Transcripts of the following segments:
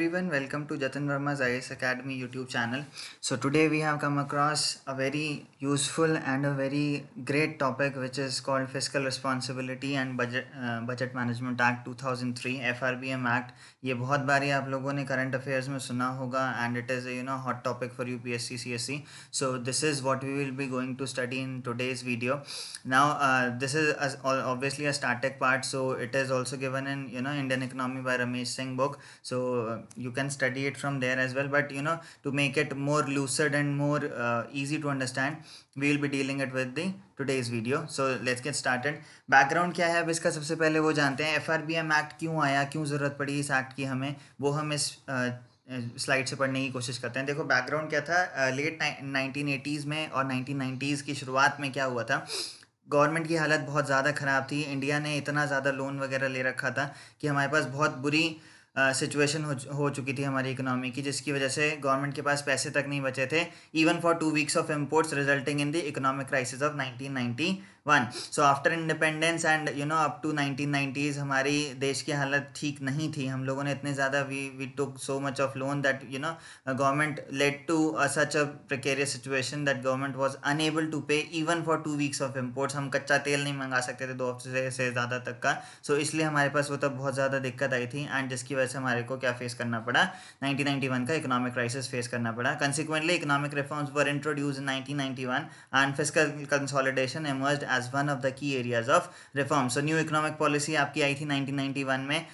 everyone welcome to Jatin Verma's IS Academy YouTube channel so today we have come across a very useful and a very great topic which is called fiscal responsibility and budget uh, budget management act 2003 FRBM act ये बहुत बारी आप लोगों ने current affairs में सुना होगा and it is a you know hot topic for UPSC CSC so this is what we will be going to study in today's video now uh, this is obviously a static part so it is also given in you know Indian economy by Ramesh Singh book so you can study it from there as well but you know to make it more lucid and more uh, easy to understand we will be dealing it with the today's video so let's get started background kya hai ab iska sabse pehle wo jante hain frbm act बी aaya act zarurat padi is act ki hame wo hum is slide से पढ़ने की कोशिश करते हैं देखो background क्या था लेट नाइनटीन एटीज़ में और नाइनटीन नाइन्टीज़ की शुरुआत में क्या हुआ था गवर्नमेंट की हालत बहुत ज़्यादा ख़राब थी इंडिया ने इतना ज़्यादा लोन वगैरह ले रखा था कि हमारे पास बहुत बुरी सिचुएशन हो हो चुकी थी हमारी इकोनॉमी की जिसकी वजह से गवर्नमेंट के पास पैसे तक नहीं बचे थे even for two weeks of imports resulting in the economic crisis of 1990 one so after independence and you know up to nineteen nineties हमारी देश की हालत ठीक नहीं थी हम लोगों ने इतने ज़्यादा we we took so much of loan that you know government let to such a precarious situation that government was unable to pay even for two weeks of imports हम कच्चा तेल नहीं मंगा सकते थे दो हफ्ते से ज़्यादा तक का सो so, इसलिए हमारे पास वो तब बहुत ज़्यादा दिक्कत आई थी एंड जिसकी वजह से हमारे को क्या फेस करना पड़ा नाइनटीन वन का इकोनॉमिक क्राइसिस फेस करना पड़ा consequently economic reforms were introduce in nineteen ninety one and physical consolidation emerge as one of the key areas of reform so new economic policy आपकी आई थी 1991 में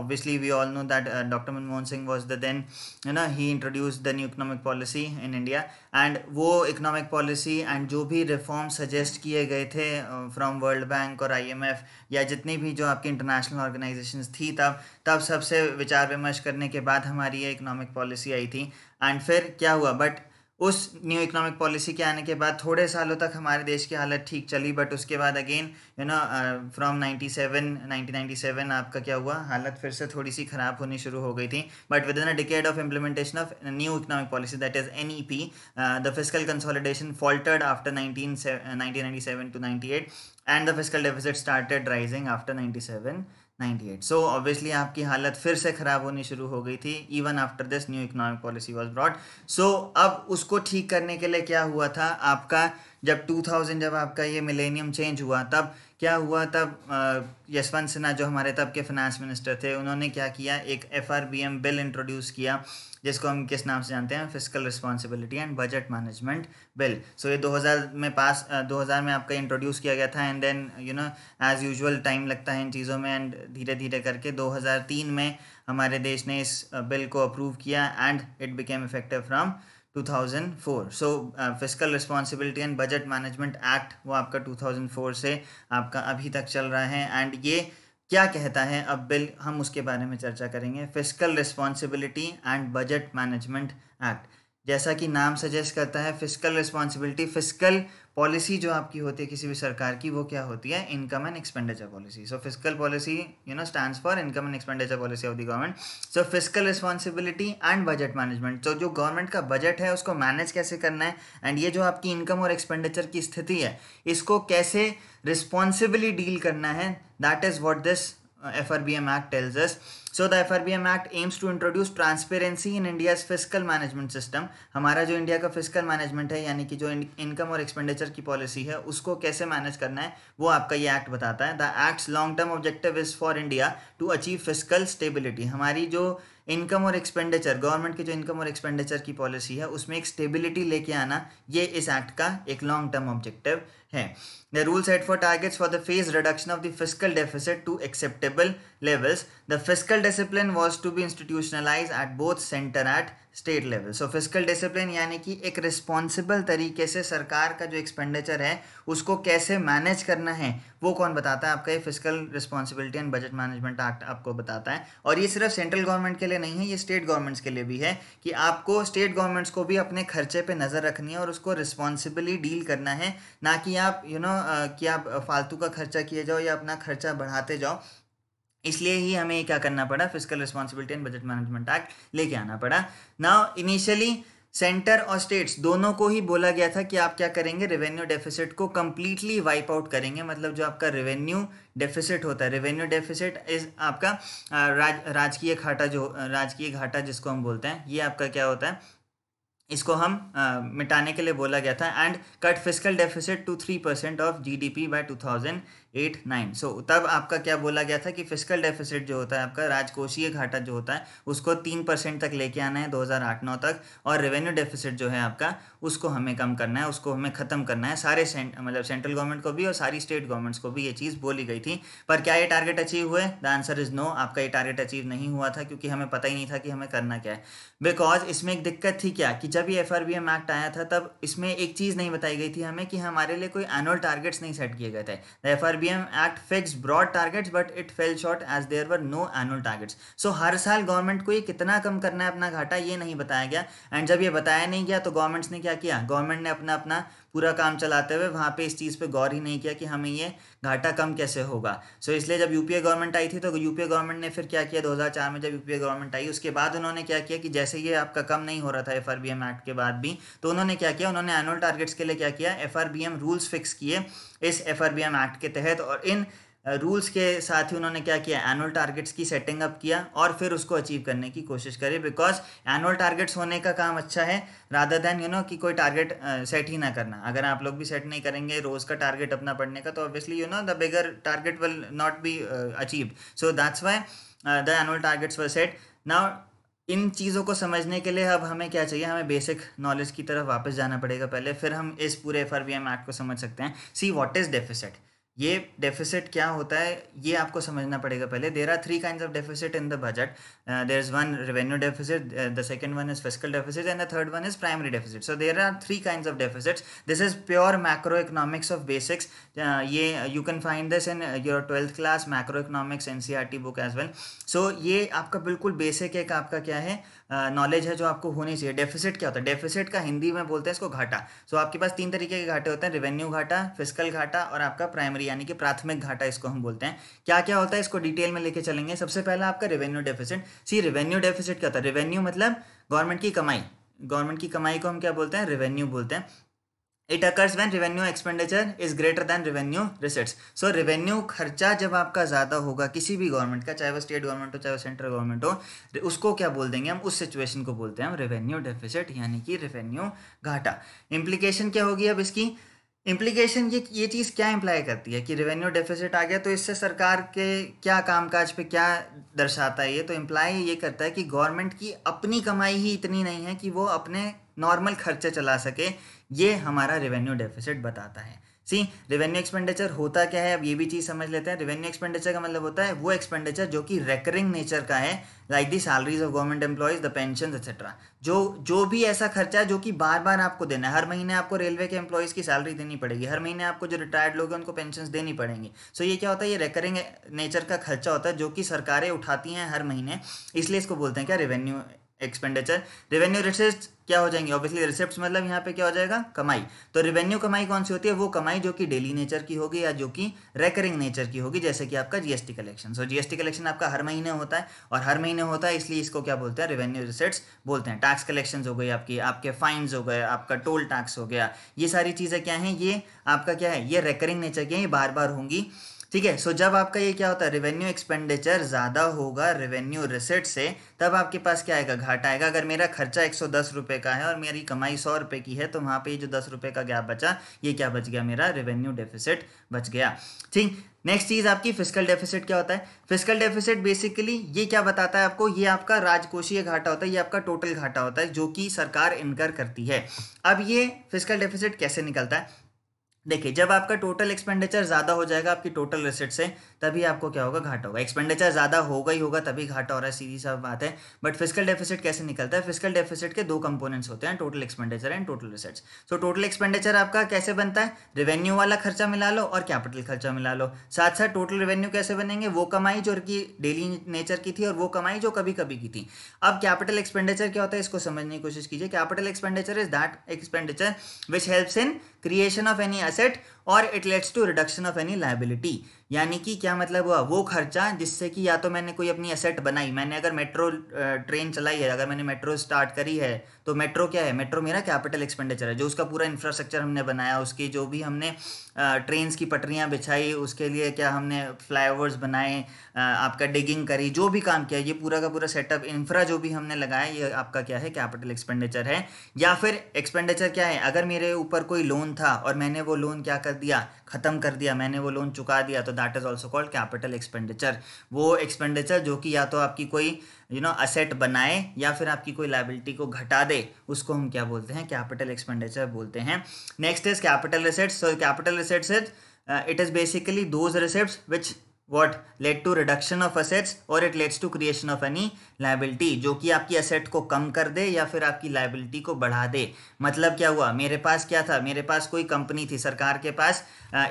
obviously we all know that doctor Manmohan Singh was the then you know he introduce the new economic policy in India and वो economic policy and जो भी reform suggest किए गए थे फ्रॉम वर्ल्ड बैंक और आईएमएफ या जितनी भी जो आपकी इंटरनेशनल ऑर्गेनाइजेशन थी तब तब सबसे विचार विमर्श करने के बाद हमारी ये इकोनॉमिक पॉलिसी आई थी एंड फिर क्या हुआ बट उस न्यू इकोनॉमिक पॉलिसी के आने के बाद थोड़े सालों तक हमारे देश की हालत ठीक चली बट उसके बाद अगेन यू नो फ्रॉम 97 1997 आपका क्या हुआ हालत फिर से थोड़ी सी ख़राब होनी शुरू हो गई थी but within a decade of implementation of new economic policy that is N E P the physical consolidation faltered after nineteen nineteen ninety seven to ninety and the physical deficit started rising after ninety seven 98 so so, obviously आपकी हालत फिर से ख़राब होनी शुरू हो गई थी even after this new economic policy was broad so अब उसको ठीक करने के लिए क्या हुआ था आपका जब 2000 जब आपका ये मिलेनियम चेंज हुआ तब क्या हुआ तब यशवंत सिन्हा जो हमारे तब के फाइनेंस मिनिस्टर थे उन्होंने क्या किया एक एफ बिल इंट्रोड्यूस किया जिसको हम किस नाम से जानते हैं physical responsibility and budget management bill so ये 2000 में पास 2000 में आपका इंट्रोड्यूस किया गया था and then you know as usual time लगता है इन चीज़ों में एंड धीरे धीरे करके 2003 में हमारे देश ने इस बिल को अप्रूव किया and it became effective from 2004 so physical responsibility and budget management act वो आपका 2004 से आपका अभी तक चल रहा है एंड ये क्या कहता है अब बिल हम उसके बारे में चर्चा करेंगे physical responsibility and budget management act जैसा कि नाम सजेस्ट करता है फिजिकल रिस्पॉन्सिबिलिटी फिजिकल पॉलिसी जो आपकी होती है किसी भी सरकार की वो क्या होती है income and expenditure policy so physical policy you know stand for income and expenditure policy of the government so physical responsibility and budget management तो जो गवर्नमेंट का बजट है उसको मैनेज कैसे करना है एंड ये जो आपकी इनकम और एक्सपेंडिचर की स्थिति है इसको कैसे रिस्पॉन्सिबली डील करना है that is what this FRBM Act tells us. So the FRBM Act aims to introduce transparency in India's fiscal management system. हमारा जो इंडिया का फिजिकल मैनेजमेंट है यानी कि जो इनकम और एक्सपेंडिचर की पॉलिसी है उसको कैसे मैनेज करना है वो आपका ये एक्ट बताता है the act's long term objective is for India to achieve physical stability हमारी जो इनकम और एक्सपेंडिचर गवर्नमेंट की जो इनकम और एक्सपेंडिचर की पॉलिसी है उसमें एक स्टेबिलिटी लेके आना ये इस एक्ट का एक लॉन्ग टर्म ऑब्जेक्टिव है The rule set for targets for the phased reduction of the fiscal deficit to acceptable levels. The fiscal discipline was to be institutionalized at both center at state level so physical discipline यानी कि एक responsible तरीके से सरकार का जो expenditure है उसको कैसे मैनेज करना है वो कौन बताता है आपका ये physical responsibility and budget management act आपको बताता है और ये सिर्फ सेंट्रल गवर्नमेंट के लिए नहीं है ये स्टेट गवर्नमेंट्स के लिए भी है कि आपको स्टेट गवर्नमेंट्स को भी अपने खर्चे पर नज़र रखनी है और उसको रिस्पॉन्सिबली डील करना है ना कि आप यू you नो know, कि आप फालतू का खर्चा किए जाओ या अपना खर्चा बढ़ाते जाओ इसलिए ही हमें क्या करना पड़ा physical responsibility and budget management act लेके आना पड़ा नाउ इनिशियली सेंटर और स्टेट्स दोनों को ही बोला गया था कि आप क्या करेंगे रेवेन्यू डेफिसिट को कम्प्लीटली वाइप आउट करेंगे मतलब जो आपका रेवेन्यू डेफिसिट होता है रेवेन्यू डेफिसिट इज आपका राज राजकीय घाटा जो राजकीय घाटा जिसको हम बोलते हैं ये आपका क्या होता है इसको हम आ, मिटाने के लिए बोला गया था and cut physical deficit to three percent of G D P by two thousand eight nine so तब आपका क्या बोला गया था कि फिजिकल डेफिसिट जो होता है आपका राजकोषीय घाटा जो होता है उसको तीन परसेंट तक लेके आना है दो हज़ार आठ नौ तक और रेवेन्यू डेफिसिट जो है आपका उसको हमें कम करना है उसको हमें ख़त्म करना है सारे सेंट, मतलब सेंट्रल गवर्नमेंट को भी और सारी स्टेट गवर्नमेंट्स को भी ये चीज़ बोली गई थी पर क्या ये टारगेट अचीव हुए द आंसर इज़ नो आपका ये टारगेट अचीव नहीं हुआ था क्योंकि हमें पता ही नहीं था कि हमें करना क्या है बिकॉज इसमें एक दिक्कत थी क्या कि जब जब ये F R B M act आया था तब इसमें एक चीज़ नहीं बताई गई थी हमें कि हमारे लिए कोई एनुअल टारगेट्स नहीं सेट किए गए थे the F R B M act fix broad targets but it fell short as there were no annual targets so हर साल गवर्नमेंट को ये कितना कम करना है अपना घाटा ये नहीं बताया गया एंड जब ये बताया नहीं गया तो गवर्नमेंट्स ने क्या किया गवर्नमेंट ने अपना अपना पूरा काम चलाते हुए वहाँ पे इस चीज़ पे गौर ही नहीं किया कि हमें ये घाटा कम कैसे होगा सो so, इसलिए जब यूपीए गवर्नमेंट आई थी तो यूपीए गवर्नमेंट ने फिर क्या किया 2004 में जब यूपीए गवर्नमेंट आई उसके बाद उन्होंने क्या किया कि जैसे ये आपका कम नहीं हो रहा था एफ एक्ट के बाद भी तो उन्होंने क्या किया उन्होंने एनुअल टारगेट्स के लिए क्या किया एफ रूल्स फिक्स किए इस एफ एक्ट के तहत और इन रूल्स के साथ ही उन्होंने क्या किया एनुअल टारगेट्स की सेटिंग अप किया और फिर उसको अचीव करने की कोशिश करी बिकॉज एनुअल टारगेट्स होने का काम अच्छा है राधर देन यू नो कि कोई टारगेट सेट ही ना करना अगर आप लोग भी सेट नहीं करेंगे रोज़ का टारगेट अपना पढ़ने का तो obviously you know the bigger target will not be achieved so that's why the annual targets were set now इन चीज़ों को समझने के लिए अब हमें क्या चाहिए हमें बेसिक नॉलेज की तरफ वापस जाना पड़ेगा पहले फिर हम इस पूरे F R V M act को समझ सकते हैं सी वॉट इज़ डेफिसिट ये डेफिसिट क्या होता है ये आपको समझना पड़ेगा पहले there are three kind of deficit in the budget there is one revenue deficit the second one is physical deficit and the third one is primary deficit so there are three kind of deficits this is pure macroeconomics of basics ये you can find this in your twelfth class macroeconomics an book as well so ये आपका बिल्कुल basic एक आपका क्या है knowledge है जो आपको होनी चाहिए डेफिसिट क्या होता है डेफिसिट का हिंदी में बोलते हैं इसको घाटा सो so, आपके पास तीन तरीके के घाटे होते हैं रेवेन्यू घाटा फिजिकल घाटा और आपका प्राइमरी यानी कि प्राथमिक घाटा इसको हम बोलते हैं क्या क्या होता है इसको डिटेल में लेके चलेंगे सबसे पहला आपका revenue deficit see revenue deficit क्या होता है रेवेन्यू मतलब गवर्नमेंट की कमाई गवर्नमेंट की कमाई को हम क्या बोलते हैं रेवेन्यू बोलते हैं it occurs when revenue expenditure is greater than revenue receipts so revenue खर्चा जब आपका ज़्यादा होगा किसी भी गवर्नमेंट का चाहे वो स्टेट गवर्नमेंट हो चाहे वो सेंट्रल गवर्नमेंट हो उसको क्या बोल देंगे हम उस सिचुएशन को बोलते हैं हम रेवेन्यू डेफिसिट यानी कि रेवेन्यू घाटा इम्प्लीकेशन क्या होगी अब इसकी इम्प्लीकेशन ये ये चीज़ क्या इम्प्लाई करती है कि रेवेन्यू डेफिसिट आ गया तो इससे सरकार के क्या कामकाज पे क्या दर्शाता है ये तो इम्प्लाई ये करता है कि गवर्नमेंट की अपनी कमाई ही इतनी नहीं है कि वो अपने नॉर्मल खर्चे चला सके ये हमारा रेवेन्यू डेफिसिट बताता है सी रेवेन्यू एक्सपेंडिचर होता क्या है अब ये भी चीज़ समझ लेते हैं रेवेन्यू एक्सपेंडिचर का मतलब होता है वो एक्सपेंडिचर जो कि रेकरिंग नेचर का है like the salaries of government employees the pension etcetera जो जो भी ऐसा खर्चा है जो कि बार बार आपको देना है हर महीने आपको रेलवे के एम्प्लॉयज़ की सैलरी देनी पड़ेगी हर महीने आपको जो रिटायर्ड लोग हैं उनको पेंशन देनी पड़ेंगी सो so ये क्या होता है ये रेकरिंग नेचर का खर्चा होता है जो कि सरकारें उठाती हैं हर महीने इसलिए इसको बोलते हैं क्या रेवेन्यू एक्सपेंडिचर रेवेन्यू रिसेप्ट क्या हो जाएंगे ऑब्वियसली रिसेप्ट मतलब यहाँ पे क्या हो जाएगा कमाई तो रेवेन्यू कमाई कौन सी होती है वो कमाई जो कि डेली नेचर की होगी या जो कि रेकरिंग नेचर की होगी जैसे कि आपका GST collection so GST collection आपका हर महीने होता है और हर महीने होता है इसलिए इसको क्या बोलते हैं रेवेन्यू रिसेट्स बोलते हैं टैक्स कलेक्शन हो गई आपकी आपके फाइन्स हो गए आपका टोल टैक्स हो गया ये सारी चीज़ें क्या हैं ये आपका क्या है ये रेकरिंग नेचर की है ये बार बार होंगी ठीक है सो जब आपका ये क्या होता है रेवेन्यू एक्सपेंडिचर ज़्यादा होगा रेवेन्यू रिसेट से तब आपके पास क्या आएगा घाटा आएगा अगर मेरा खर्चा एक सौ दस का है और मेरी कमाई सौ रुपए की है तो वहां पे जो दस रुपए का गैप बचा ये क्या बच गया मेरा रेवेन्यू डेफिसिट बच गया ठीक नेक्स्ट चीज़ आपकी फिजिकल डेफिसिट क्या होता है फिजिकल डेफिसिट बेसिकली ये क्या बताता है आपको ये आपका राजकोषीय घाटा होता है ये आपका टोटल घाटा होता है जो कि सरकार इनकर करती है अब ये फिजिकल डेफिसिट कैसे निकलता है देखिए जब आपका टोटल एक्सपेंडिचर ज़्यादा हो जाएगा आपकी टोटल रिसेट से तभी आपको क्या होगा घाटा होगा एक्सपेंडिचर ज़्यादा होगा ही होगा तभी घाटा हो रहा है सीधी सब बात है बट फिजिकल डेफिसिट कैसे निकलता है फिजिकल डेफिसिट के दो कंपोनेंट्स होते हैं total expenditure and total receipts so total expenditure आपका कैसे बनता है रेवेन्यू वाला खर्चा मिला लो और कैपिटल खर्चा मिला लो साथ साथ टोटल रेवेन्यू कैसे बनेंगे वो कमाई जो की डेली नेचर की थी और वो कमाई जो कभी कभी की थी अब कैपिटल एक्सपेंडिचर क्या होता है इसको समझने की कोशिश कीजिए capital expenditure is that expenditure which helps in creation of any asset or it leads to reduction of any liability यानी कि क्या मतलब हुआ वो खर्चा जिससे कि या तो मैंने कोई अपनी असेट बनाई मैंने अगर मेट्रो ट्रेन चलाई है अगर मैंने मेट्रो स्टार्ट करी है तो मेट्रो क्या है मेट्रो मेरा कैपिटल एक्सपेंडिचर है जो उसका पूरा इंफ्रास्ट्रक्चर हमने बनाया उसकी जो भी हमने ट्रेन की पटरियाँ बिछाई उसके लिए क्या हमने फ्लाईओवर्स बनाए आपका डिगिंग करी जो भी काम किया ये पूरा का पूरा सेटअप इंफ्रा जो भी हमने लगाया ये आपका क्या है कैपिटल एक्सपेंडिचर है या फिर एक्सपेंडिचर क्या है अगर मेरे ऊपर कोई लोन था और मैंने वो लोन क्या कर दिया ख़त्म कर दिया मैंने वो लोन चुका दिया तो that is also called capital expenditure वो एक्सपेंडिचर जो कि या तो आपकी कोई यू नो असेट बनाए या फिर आपकी कोई लाइबिलिटी को घटा दे उसको हम क्या बोलते हैं कैपिटल एक्सपेंडिचर बोलते हैं next is capital receipts capital receipts is it is basically those receipt which what lead to reduction of assets और it leads to creation of any liability जो कि आपकी असेट को कम कर दे या फिर आपकी लाइबिलिटी को बढ़ा दे मतलब क्या हुआ मेरे पास क्या था मेरे पास कोई कंपनी थी सरकार के पास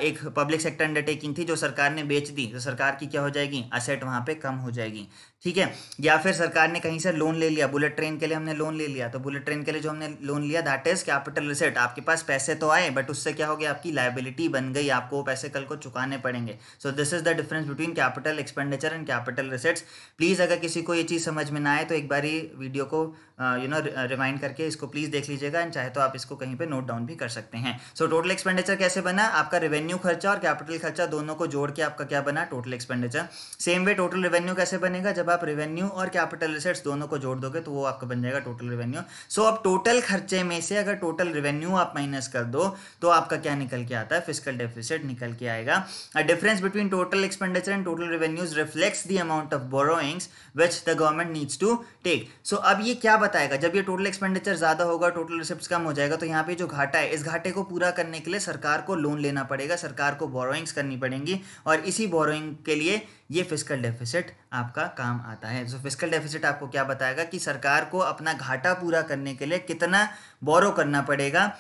एक पब्लिक सेक्टर अंडरटेकिंग थी जो सरकार ने बेच दी तो सरकार की क्या हो जाएगी असेट वहाँ पे कम हो जाएगी ठीक है या फिर सरकार ने कहीं से लोन ले लिया बुलेट ट्रेन के लिए हमने लोन ले लिया तो बुलेट ट्रेन के लिए जो हमने लोन लिया दैट इज कैपिटल रिसेट आपके पास पैसे तो आए बट उससे क्या हो गया आपकी लाइबिलिटी बन गई आपको वो पैसे कल को चुकाने पड़ेंगे so this is the difference between capital expenditure and capital receipts please अगर किसी को ये चीज़ समझ में ना आए तो एक बार वीडियो को यू नो रिमाइंड करके इसको प्लीज़ देख लीजिएगा एंड चाहे तो आप इसको कहीं पे नोट डाउन भी कर सकते हैं सो टोटल एक्सपेंडिचर कैसे बना आपका रेवेन्यू खर्चा और कैपिटल खर्चा दोनों को जोड़ के आपका क्या बना total expenditure same way total revenue कैसे बनेगा जब आप रेवेन्यू और कैपिटल रिसेट्स दोनों को जोड़ दोगे तो वो आपका बन जाएगा टोटल रेवेन्यू सो अब टोटल खर्चे में से अगर टोटल रेवेन्यू आप माइनस कर दो तो आपका क्या निकल के आता है फिजिकल डेफिसिट निकल के आएगा difference between total expenditure and total revenues reflects the amount of borrowings which the government needs to take so अब ये क्या बताएगा जब ये टोटल एक्सपेंडिचर ज़्यादा होगा टोटल रिसिप्ट कम हो जाएगा तो यहाँ पे जो घाटा है इस घाटे को पूरा करने के लिए सरकार को लोन लेना पड़ेगा सरकार को बोरोइंग्स करनी पड़ेंगी और इसी बोरोइंग के लिए ये फिजिकल डेफिसिट आपका काम आता है सो फिजिकल डेफिसिट आपको क्या बताएगा कि सरकार को अपना घाटा पूरा करने के लिए कितना बोरो करना पड़ेगा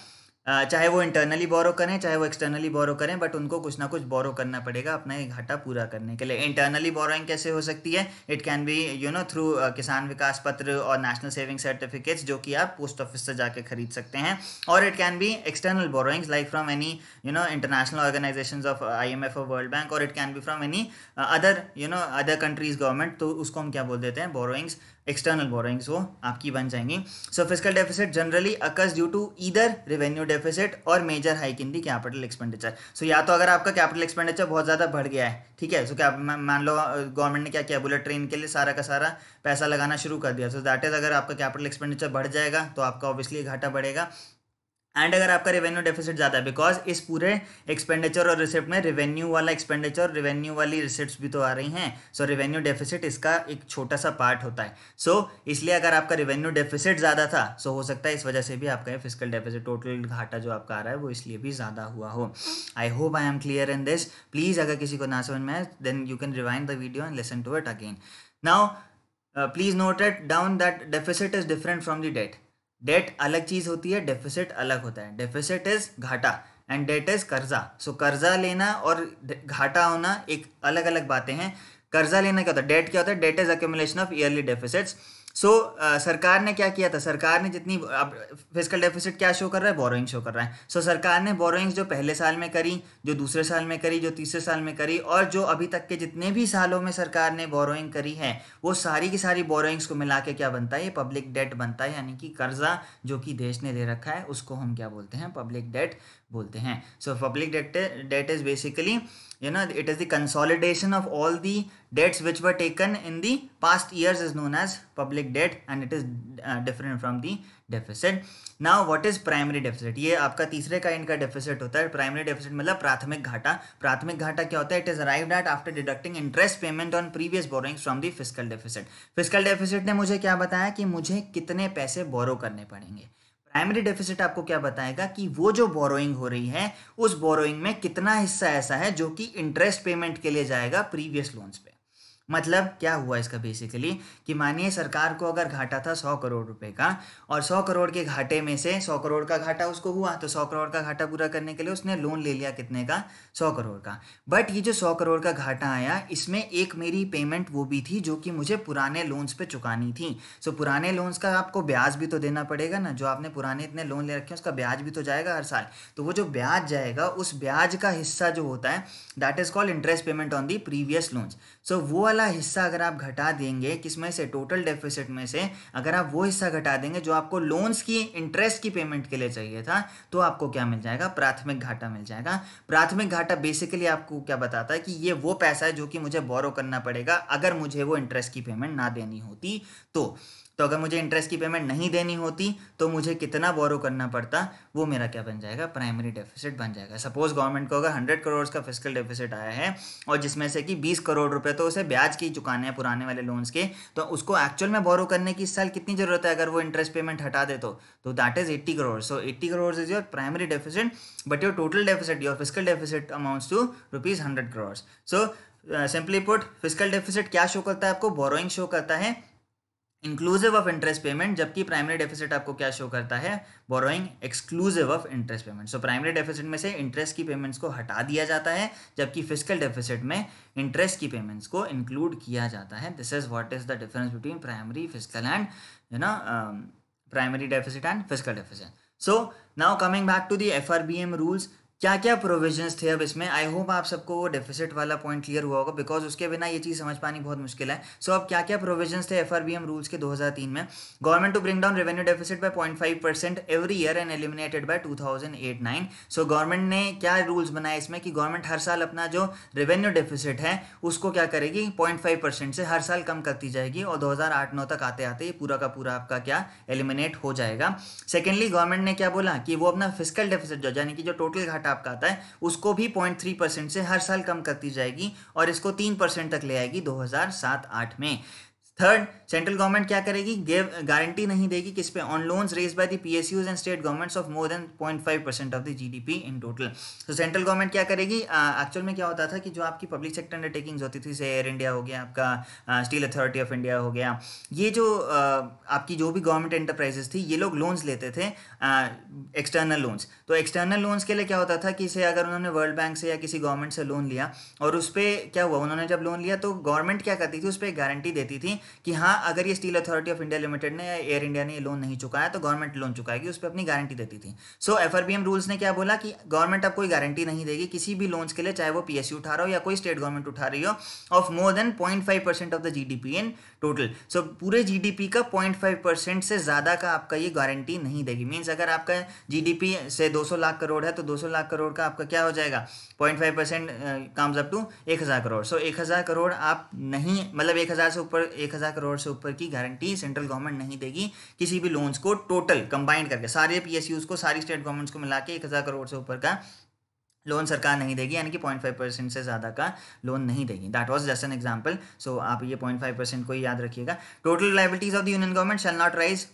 चाहे वो इंटरनली बोरो करें चाहे वो एक्सटर्नली बोरो करें बट उनको कुछ ना कुछ बोरो करना पड़ेगा अपना ये घाटा पूरा करने के लिए इंटरनली बोरोइंग कैसे हो सकती है it can be you know through Kisan Vikas पत्र और नेशनल सेविंग सर्टिफिकेट्स जो कि आप पोस्ट ऑफिस से जाके खरीद सकते हैं और it can be external borrowings like from any you know international organisation of I M F और वर्ल्ड बैंक और it can be from any other you know other countries government तो उसको हम क्या बोल देते हैं बोरोइंग्स एक्सटर्नल बोरोइंग्स वो आपकी बन जाएंगी so fiscal deficit generally occurs due to either revenue deficit और major hike in the capital expenditure so या तो अगर आपका कैपिटल एक्सपेंडिचर बहुत ज़्यादा बढ़ गया है ठीक है सो so, क्या मान लो गवर्नमेंट ने क्या किया बुलेट ट्रेन के लिए सारा का सारा पैसा लगाना शुरू कर दिया सो दैट इज़ अगर आपका कैपिटल एक्सपेंडिचर बढ़ जाएगा तो आपका ऑब्वियसली घाटा बढ़ेगा एंड अगर आपका रेवेन्यू डेफिसिट ज़्यादा है बिकॉज इस पूरे एक्सपेंडिचर और रिसिप्ट में रेवेन्यू वाला एक्सपेंडिचर रेवेन्यू वाली रिसिप्ट भी तो आ रही हैं सो रेवेन्यू डेफिसिट इसका एक छोटा सा पार्ट होता है सो so, इसलिए अगर आपका रेवेन्यू डेफिसिट ज़्यादा था सो so हो सकता है इस वजह से भी आपका फिजिकल डेफिसिट टोटल घाटा जो आपका आ रहा है वो इसलिए भी ज़्यादा हुआ हो I hope I am clear in this please अगर किसी को ना समझ में आए then you can rewind the video and listen to it again now please note it down that deficit is different from the debt debt अलग चीज़ होती है डेफिसिट अलग होता है डेफिसिट इज घाटा एंड डेट इज कर्जा सो so, कर्जा लेना और घाटा होना एक अलग अलग बातें हैं कर्जा लेना क्या होता है डेट क्या होता है debt is accumulation of yearly deficits so so, uh, सरकार ने क्या किया था सरकार ने जितनी अब फिजिकल डेफिसिट क्या शो कर रहा है बोरोइंग शो कर रहा है सो so, सरकार ने बोरोइंग्स जो पहले साल में करी जो दूसरे साल में करी जो तीसरे साल में करी और जो अभी तक के जितने भी सालों में सरकार ने बोरोइंग करी है वो सारी की सारी बोरोइंग्स को मिला के क्या बनता है ये पब्लिक डेट बनता है यानी कि कर्जा जो कि देश ने दे रखा है उसको हम क्या बोलते हैं पब्लिक डेट बोलते हैं so public debt debt is basically you know it is the consolidation of all the debts which were taken in the past years is known as public debt and it is different from the deficit now what is primary deficit ये आपका तीसरे kind का deficit होता है primary deficit मतलब प्राथमिक घाटा प्राथमिक घाटा क्या होता है it is arrived at after deducting interest payment on previous borrowing from the fiscal deficit fiscal deficit ने मुझे क्या बताया कि मुझे कितने पैसे बोरो करने पड़ेंगे प्राइमरी डेफिसिट आपको क्या बताएगा कि वो जो बोरोइंग हो रही है उस बोरोइंग में कितना हिस्सा ऐसा है जो कि इंटरेस्ट पेमेंट के लिए जाएगा प्रीवियस लोन्स पे मतलब क्या हुआ इसका बेसिकली कि मानिए सरकार को अगर घाटा था सौ करोड़ रुपए का और सौ करोड़ के घाटे में से सौ करोड़ का घाटा उसको हुआ तो सौ करोड़ का घाटा पूरा करने के लिए उसने लोन ले लिया कितने का सौ करोड़ का बट ये जो सौ करोड़ का घाटा आया इसमें एक मेरी पेमेंट वो भी थी जो कि मुझे पुराने लोन्स पे चुकानी थी सो पुराने लोन्स का आपको ब्याज भी तो देना पड़ेगा ना जो आपने पुराने इतने लोन ले रखे हैं उसका ब्याज भी तो जाएगा हर साल तो वो जो ब्याज जाएगा उस ब्याज का हिस्सा जो होता है that is called interest payment on the previous loans so so, वो वाला हिस्सा अगर आप घटा देंगे किसमें से टोटल डेफिसिट में से अगर आप वो हिस्सा घटा देंगे जो आपको लोन्स की इंटरेस्ट की पेमेंट के लिए चाहिए था तो आपको क्या मिल जाएगा प्राथमिक घाटा मिल जाएगा प्राथमिक घाटा बेसिकली आपको क्या बताता है कि ये वो पैसा है जो कि मुझे बोरो करना पड़ेगा अगर मुझे वो इंटरेस्ट की पेमेंट ना देनी होती तो तो अगर मुझे इंटरेस्ट की पेमेंट नहीं देनी होती तो मुझे कितना बोरो करना पड़ता वो मेरा क्या बन जाएगा प्राइमरी डेफिसिट बन जाएगा सपोज गवर्नमेंट को अगर हंड्रेड करोड़ का फिजिकल डेफिसिट आया है और जिसमें से कि बीस करोड़ रुपए तो उसे ब्याज की चुकाने हैं पुराने वाले लोन्स के तो उसको एक्चुअल में बोरो करने की इस साल कितनी जरूरत है अगर वो इंटरेस्ट पेमेंट हटा दे तो that is eighty crore so eighty crore is your primary deficit but your total deficit your fiscal deficit amount to rupees hundred crore so simply put fiscal deficit क्या शो करता है आपको बोरोइंग शो करता है इंक्लूसिव ऑफ इंटरेस्ट पेमेंट जबकि primary deficit आपको क्या show करता है borrowing exclusive of interest payment so primary deficit में से इंटरेस्ट की पेमेंट्स को हटा दिया जाता है जबकि फिजिकल डेफिसिट में इंटरेस्ट की पेमेंट्स को इंक्लूड किया जाता है this is what is the difference between primary fiscal and you know primary deficit and fiscal deficit so now coming back to the F R B M rules क्या क्या provision थे अब इसमें I hope आप सबको वो deficit वाला point clear हुआ होगा बिकॉज उसके बिना ये चीज़ समझ पानी बहुत मुश्किल है सो so, अब क्या क्या प्रोविजन थे एफ रूल्स के 2003 में government to bring down revenue deficit by 0.5 percent every year and eliminated by 2008 nine so government ने क्या रूल्स बनाए इसमें कि गवर्नमेंट हर साल अपना जो रेवेन्यू डेफिसिट है उसको क्या करेगी पॉइंट से हर साल कम करती जाएगी और आठ नौ तक आते आते ये पूरा का पूरा आपका क्या एलिमिनेट हो जाएगा सेकेंडली गवर्नमेंट ने क्या बोला कि वो अपना फिजिकल डेफिसिट जो यानी कि जो टोटल घाटा आपका आता है उसको भी पॉइंट थ्री परसेंट से हर साल कम करती जाएगी और इसको तीन परसेंट तक ले आएगी दो हजार सात आठ में थर्ड सेंट्रल गवर्नमेंट क्या करेगी गिव गारंटी नहीं देगी किस पे on loans raised by the PSUs and state governments of more than 0.5 percent of the GDP in total तो सेंट्रल गवर्नमेंट क्या करेगी एक्चुअल uh, में क्या होता था कि जो आपकी पब्लिक सेक्टर अंडरटेकिंग्स होती थी जैसे एयर इंडिया हो गया आपका स्टील अथॉरिटी ऑफ इंडिया हो गया ये जो uh, आपकी जो भी गवर्नमेंट एंटरप्राइजेस थी ये लोग लोन्स लेते थे एक्सटर्नल uh, लोन्स तो एक्सटर्नल लोन्स के लिए क्या होता था कि इसे अगर उन्होंने वर्ल्ड बैंक से या किसी गवर्नमेंट से लोन लिया और उस पर क्या हुआ उन्होंने जब लोन लिया तो गवर्नमेंट क्या करती थी उस पर गारंटी देती थी कि हाँ अगर ये steel authority of India limited ने या एयर इंडिया ने ये लोन नहीं चुकाया तो गवर्नमेंट लोन चुकाएगी उस पर अपनी गारंटी देती थी सो एफ रूल्स ने क्या बोला कि गवर्नमेंट अब कोई गारंटी नहीं देगी किसी भी लोन्स के लिए चाहे वो पी उठा रहा हो या कोई स्टेट गवर्नमेंट उठा रही हो of more than point of the G in total so पूरे जी का पॉइंट से ज़्यादा का आपका ये गारंटी नहीं देगी मीन्स अगर आपका जी से दो लाख करोड़ है तो दो लाख करोड़ का आपका क्या हो जाएगा point five percent comes up to एक हज़ार करोड़ सो so, एक हज़ार करोड़ आप नहीं मतलब एक हज़ार से ऊपर एक हज़ार करोड़ से ऊपर की गारंटी सेंट्रल गवर्नमेंट नहीं देगी किसी भी लोन्स को टोटल कंबाइंड करके सारे पीएसयूज को सारी स्टेट गवर्नमेंट्स को मिला के एक हज़ार करोड़ से ऊपर का लोन सरकार नहीं देगी यानी कि पॉइंट फाइव परसेंट से ज़्यादा का लोन नहीं देगी that was just an example so आप ये पॉइंट फाइव परसेंट को ही याद रखिएगा total liabilities of the union government shall not rise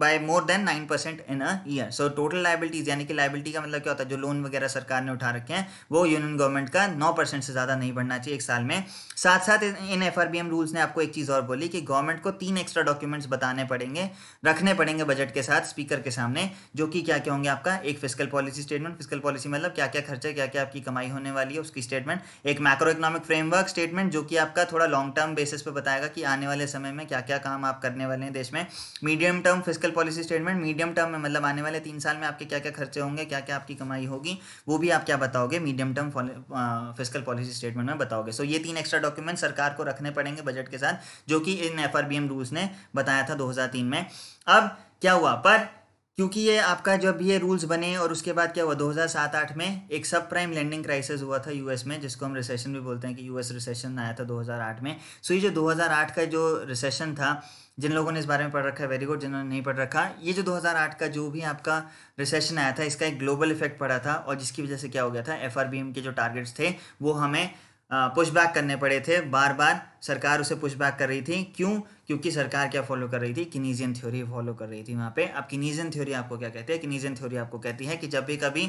by more than nine percent in a year so total liabilities यानी कि लाइबिलिटी का मतलब क्या होता है जो लोन वगैरह सरकार ने उठा रखे हैं वो यूनियन गवर्नमेंट का नौ परसेंट से ज़्यादा नहीं बढ़ना चाहिए एक साल में साथ साथ इन एफ रूल्स ने आपको एक चीज़ और बोली कि गवर्नमेंट को तीन एक्स्ट्रा डॉक्यूमेंट्स बताने पड़ेंगे रखने पड़ेंगे बजट के साथ स्पीकर के सामने जो कि क्या क्या होंगे आपका एक fiscal policy statement fiscal policy मतलब क्या क्या खर्चा से क्या क्या आपकी कमाई होने वाली है उसकी स्टेटमेंट एक मैक्रो इकोनॉमिक फ्रेमवर्क स्टेटमेंट जो कि आपका थोड़ा लॉन्ग टर्म बेसिस पे बताएगा कि आने वाले समय में क्या क्या काम आप करने वाले हैं देश में medium term fiscal policy statement medium term में मतलब आने वाले तीन साल में आपके क्या क्या खर्चे होंगे क्या क्या आपकी कमाई होगी वो भी आप क्या बताओगे medium term fiscal policy statement में बताओगे सो ये तीन एक्स्ट्रा डॉक्यूमेंट सरकार को रखने पड़ेंगे बजट के साथ जो कि इन एफ रूल्स ने बताया था दो में अब क्या हुआ पर क्योंकि ये आपका जब ये रूल्स बने और उसके बाद क्या हुआ 2007-8 में एक सब प्राइम लैंडिंग क्राइसिस हुआ था यूएस में जिसको हम रिसेशन भी बोलते हैं कि यूएस रिसेशन आया था 2008 में सो ये जो 2008 का जो रिसेशन था जिन लोगों ने इस बारे में पढ़ रखा है वेरी गुड जिन्होंने नहीं पढ़ रखा ये जो 2008 का जो भी आपका रिसेशन आया था इसका एक ग्लोबल इफेक्ट पड़ा था और जिसकी वजह से क्या हो गया था एफ के जो टारगेट्स थे वो हमें पुशबैक करने पड़े थे बार बार सरकार उसे पुशबैक कर रही थी क्यों क्योंकि सरकार क्या फॉलो कर रही थी किनीजियन थ्योरी फॉलो कर रही थी वहाँ पे अब किनीजियन थ्योरी आपको क्या कहते हैं किनीजियन थ्योरी आपको कहती है कि जब भी कभी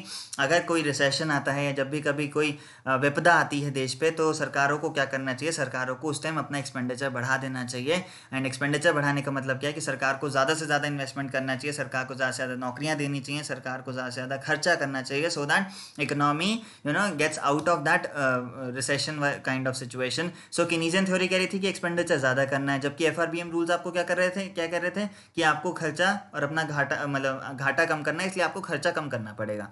अगर कोई रिसेशन आता है या जब भी कभी कोई विपदा आती है देश पे तो सरकारों को क्या करना चाहिए सरकारों को उस टाइम अपना एक्सपेंडिचर बढ़ा देना चाहिए एंड एक्सपेंडिचर बढ़ाने का मतलब क्या है कि सरकार को ज़्यादा से ज़्यादा इन्वेस्टमेंट करना चाहिए सरकार को ज़्यादा से ज़्यादा नौकरियाँ देनी चाहिए सरकार को ज़्यादा से ज़्यादा खर्चा करना चाहिए so that economy you know gets out of that recession kind of situation so Keynesian theory sorry कह रही थी कि एक्सपेंडिचर ज़्यादा करना है जबकि एफ रूल्स आपको क्या कर रहे थे क्या कर रहे थे कि आपको खर्चा और अपना घाटा मतलब घाटा कम करना है इसलिए आपको खर्चा कम करना पड़ेगा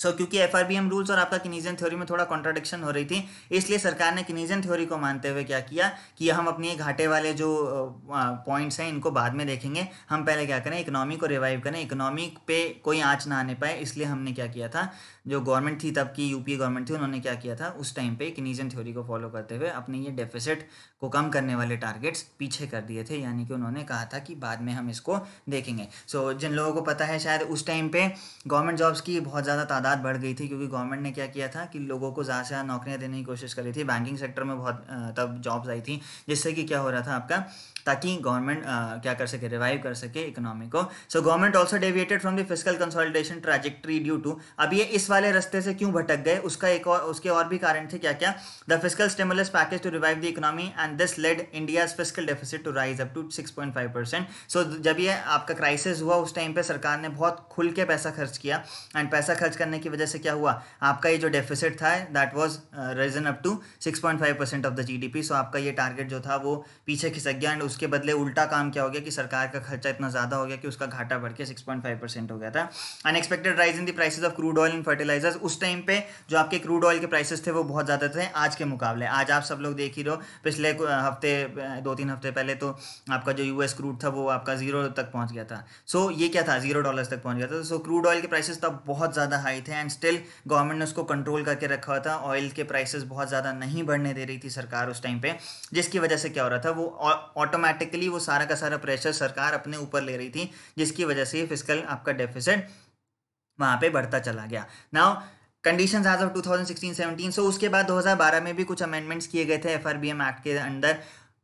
सो so, क्योंकि एफ रूल्स और आपका किनीजियन थ्योरी में थोड़ा कॉन्ट्राडिक्शन हो रही थी इसलिए सरकार ने किनीजियन थ्योरी को मानते हुए क्या किया कि हम अपने घाटे वाले जो पॉइंट्स हैं इनको बाद में देखेंगे हम पहले क्या करें इकोनॉमी को रिवाइव करें इकोनॉमी पे कोई आँच ना आने पाए इसलिए हमने क्या किया था जो गवर्नमेंट थी तब की यूपीए गवर्नमेंट थी उन्होंने क्या किया था उस टाइम पे किनीजियन थ्योरी को फॉलो करते हुए अपने ये डेफिसिट को कम करने वाले टारगेट्स पीछे कर दिए थे यानी कि उन्होंने कहा था कि बाद में हम इसको देखेंगे सो जिन लोगों को पता है शायद उस टाइम पे गवर्नमेंट जॉब्स की बहुत ज़्यादा तादाद तादाद बढ़ गई थी क्योंकि गवर्नमेंट ने क्या किया था कि लोगों को ज़्यादा से ज़्यादा नौकरियाँ देने की कोशिश करी थी बैंकिंग सेक्टर में बहुत तब जॉब्स आई थी जिससे कि क्या हो रहा था आपका ताकि गवर्नमेंट uh, क्या कर सके रिवाइव कर सके इकोनॉमी को so government also deviated from the physical consolidation trajectory due to अब ये इस वाले रास्ते से क्यों भटक गए उसका एक और उसके और भी कारण थे क्या क्या the fiscal stimulus package to revive the economy and this led India's fiscal deficit to rise up to six point five percent so जब ये आपका क्राइसिस हुआ उस टाइम पर सरकार ने बहुत खुल के पैसा खर्च किया एंड पैसा खर्च करने की वजह से क्या हुआ आपका ये जो डेफिसिट था that was risen up to six point five percent of the G D P so आपका ये टारगेट जो था वो पीछे खिसक गया एंड उसके बदले उल्टा काम क्या हो गया कि सरकार का खर्चा इतना ज़्यादा हो गया कि उसका घाटा बढ़ के सिक्स पॉइंट फाइव परसेंट हो गया था unexpected rise in the prices of crude oil in fertilisers उस टाइम पे जो आपके क्रूड ऑयल के प्राइसेस थे वो बहुत ज़्यादा थे आज के मुकाबले आज आप सब लोग देख ही रहो पिछले हफ्ते दो तीन हफ्ते पहले तो आपका जो यूएस क्रूड था वो आपका जीरो तक पहुंच गया था सो so, ये क्या था जीरो डॉलर तक पहुंच गया था सो क्रूड ऑयल के प्राइसेस तब बहुत ज़्यादा हाई थे एंड स्टिल गवर्नमेंट ने उसको कंट्रोल करके रखा था ऑयल के प्राइसेस बहुत ज़्यादा नहीं बढ़ने दे रही थी सरकार उस टाइम पे जिसकी वजह से क्या हो रहा था वो ऑटो ऑटोमेटिकली वो सारा का सारा प्रेशर सरकार अपने ऊपर ले रही थी जिसकी वजह से फिजिकल आपका डेफिसिट वहां पे बढ़ता चला गया now conditions as of 2016-17 so so उसके बाद 2012 में भी कुछ अमेंडमेंट्स किए गए थे एफआरबीएम एक्ट के अंदर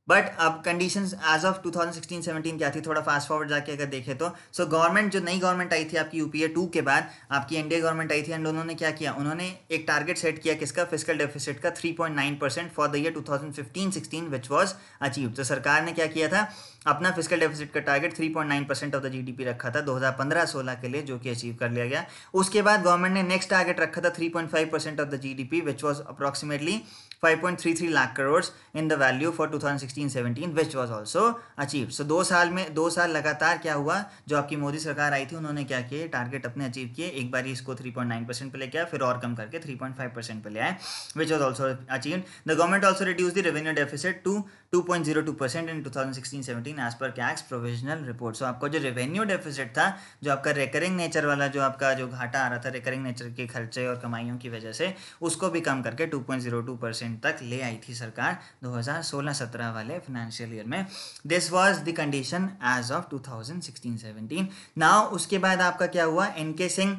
बट अब कंडीशन एज ऑफ 2016-17 क्या थी थोड़ा फास्ट फॉरवर्ड जाके अगर देखें तो सो so गवर्नमेंट जो नई गवर्नमेंट आई थी आपकी यूपीए टू के बाद आपकी एनडीए गवर्नमेंट आई थी एंड उन्होंने क्या किया उन्होंने एक टारगेट सेट किया किसका फिजिकल डेफिसिट का 3.9 percent for the year 2015 sixteen which was achieve तो सरकार ने क्या किया था अपना फिजिकल डेफिसिट का target 3.9 percent of the GDP रखा था 2015-16 के लिए जो कि अचीव कर लिया गया उसके बाद गवर्नमेंट ने नेक्स्ट टारगेट रखा था 3.5 percent of the GDP which was approximately 5.33 lakh crore in the value for 2016-17 which was also achieve so दो साल में दो साल लगातार क्या हुआ जो आपकी मोदी सरकार आई थी उन्होंने क्या किए टारगेट अपने अचीव किए एक बार इसको 3.9 परसेंट पर लेके आया फिर और कम करके 3.5 परसेंट पर ले आए which was also achieve the government also reduce the revenue deficit to 2.02 percent in 2016-17 as per CAG's provisional report सो आपका जो रेवेन्यू डेफिसिट था जो आपका रिकरिंग नेचर वाला जो आपका जो घाटा आ रहा था रिकरिंग नेचर के खर्चे और कमाइयों की वजह से उसको भी कम करके 2.02 परसेंट तक ले आई थी सरकार 2016-17 वाले फाइनेंशियल ईयर में this was the condition as of 2016-17 now उसके बाद आपका क्या हुआ एन सिंह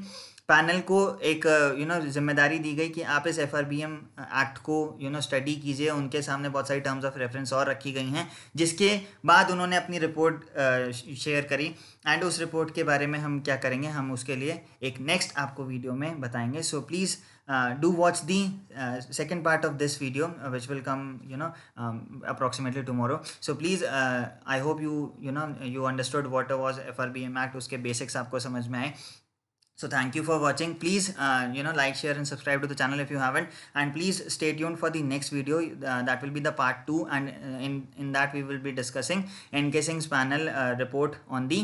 पैनल को एक यू नो जिम्मेदारी दी गई कि आप इस एफ एक्ट को यू नो स्टडी कीजिए उनके सामने बहुत सारी टर्म्स ऑफ रेफरेंस और रखी गई हैं जिसके बाद उन्होंने अपनी रिपोर्ट शेयर करी एंड उस रिपोर्ट के बारे में हम क्या करेंगे हम उसके लिए एक नेक्स्ट आपको वीडियो में बताएंगे so please do watch the second part of this video which will come you know approximately tomorrow so please I hope you you know you understood what was F R B M act उसके basics आपको समझ में आए so thank you for watching please uh, you know like share and subscribe to the channel if you haven't and please stay tuned for the next video uh, that will be the part 2 and in in that we will be discussing encasing panel uh, report on the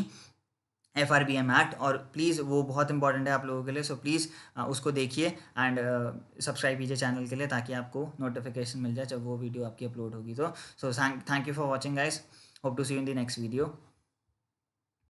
F R B M act और please वो बहुत important है आप लोगों के लिए so please उसको देखिए एंड सब्सक्राइब कीजिए चैनल के लिए ताकि आपको नोटिफिकेशन मिल जाए जब वो वीडियो आपकी अपलोड होगी तो so thank thank you for watching guys hope to see in the next video